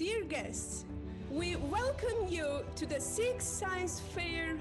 Dear guests, we welcome you to the Six Science Fair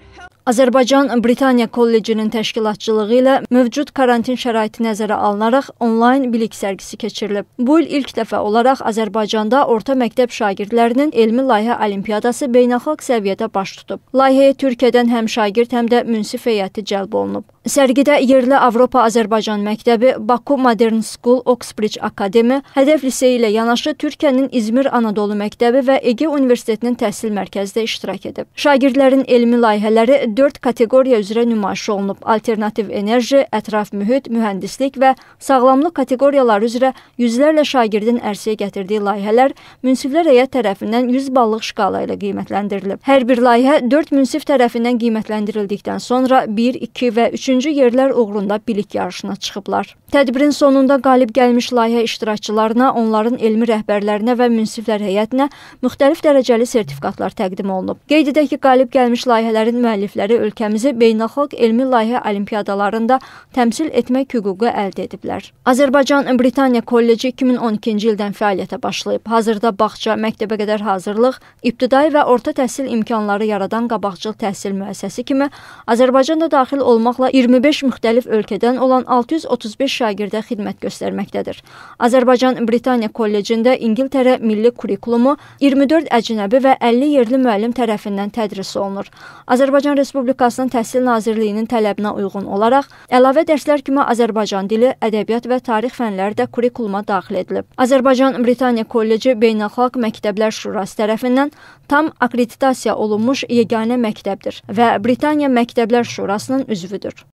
Azərbaycan Britaniya Kollecinin təşkilatçılığı ilə mövcud karantin şəraiti nəzərə alınaraq onlayn bilik sərgisi keçirilib. Bu il ilk dəfə olaraq Azərbaycanda orta məktəb şagirdlərinin elmi layihə olimpiadası beynəlxalq səviyyədə baş tutub. Layihəyə Türkiyədən həm şagird, həm də münsif heyəti cəlb olunub. Sərgidə yerli Avropa Azərbaycan Məktəbi, Baku Modern School, Oxbridge Akademi, Hədəf liseyi ilə yanaşı Türkiyənin İzmir Anadolu Məktəbi və Ege Universitetinin təhsil mərkəzi də iştirak edib. Şagirdlərin elmi layihələri 4 kateqoriya üzrə nümayiş olunub. Alternativ enerji, ətraf mühit, mühəndislik və sağlamlıq kateqoriyaları üzrə yüzlərlə şagirdin ərsəyə gətirdiyi layihələr münsiflər heyət tərəfindən 100 ballıq şkala ilə qiymətləndirilib. Hər bir layihə 4 münsif tərəfindən qiymətləndirildikdən sonra 1, 2 və 3 üçüncü yerlər uğrunda bilik yarışına çıxıblar. Tədbirin sonunda qalib gəlmiş layihə iştirakçılarına, onların elmi rəhbərlərinə və münsiflər heyətinə müxtəlif dərəcəli sertifikatlar təqdim olunub. Qeyd edək ki, qalib gəlmiş layihələrin müəllifləri ölkəmizi beynəlxalq elmi layihə olimpiadalarında təmsil etmək hüququ əldə ediblər. Azərbaycan Britaniya Kolleci 2012-ci ildən fəaliyyətə başlayıb. Hazırda bağça, məktəbəqədər hazırlıq, ibtidai və orta təhsil imkanları yaradan qabaqcıl təhsil müəssisəsi kimi Azərbaycan da daxil olmaqla 25 müxtəlif ölkədən olan 635 şagirdə xidmət göstərməkdədir. Azərbaycan Britaniya Kollecində İngiltərə milli kurikulumu 24 əcnəbi və 50 yerli müəllim tərəfindən tədris olunur. Azərbaycan Respublikasının Təhsil Nazirliyinin tələbinə uyğun olaraq əlavə dərslər kimi Azərbaycan dili, ədəbiyyat və tarix fənləri də kurikuluma daxil edilib. Azərbaycan Britaniya Kolleci Beynəlxalq Məktəblər Şurası tərəfindən tam akkreditasiya olunmuş yeganə məktəbdir və Britaniya Məktəblər Şurasının üzvüdür.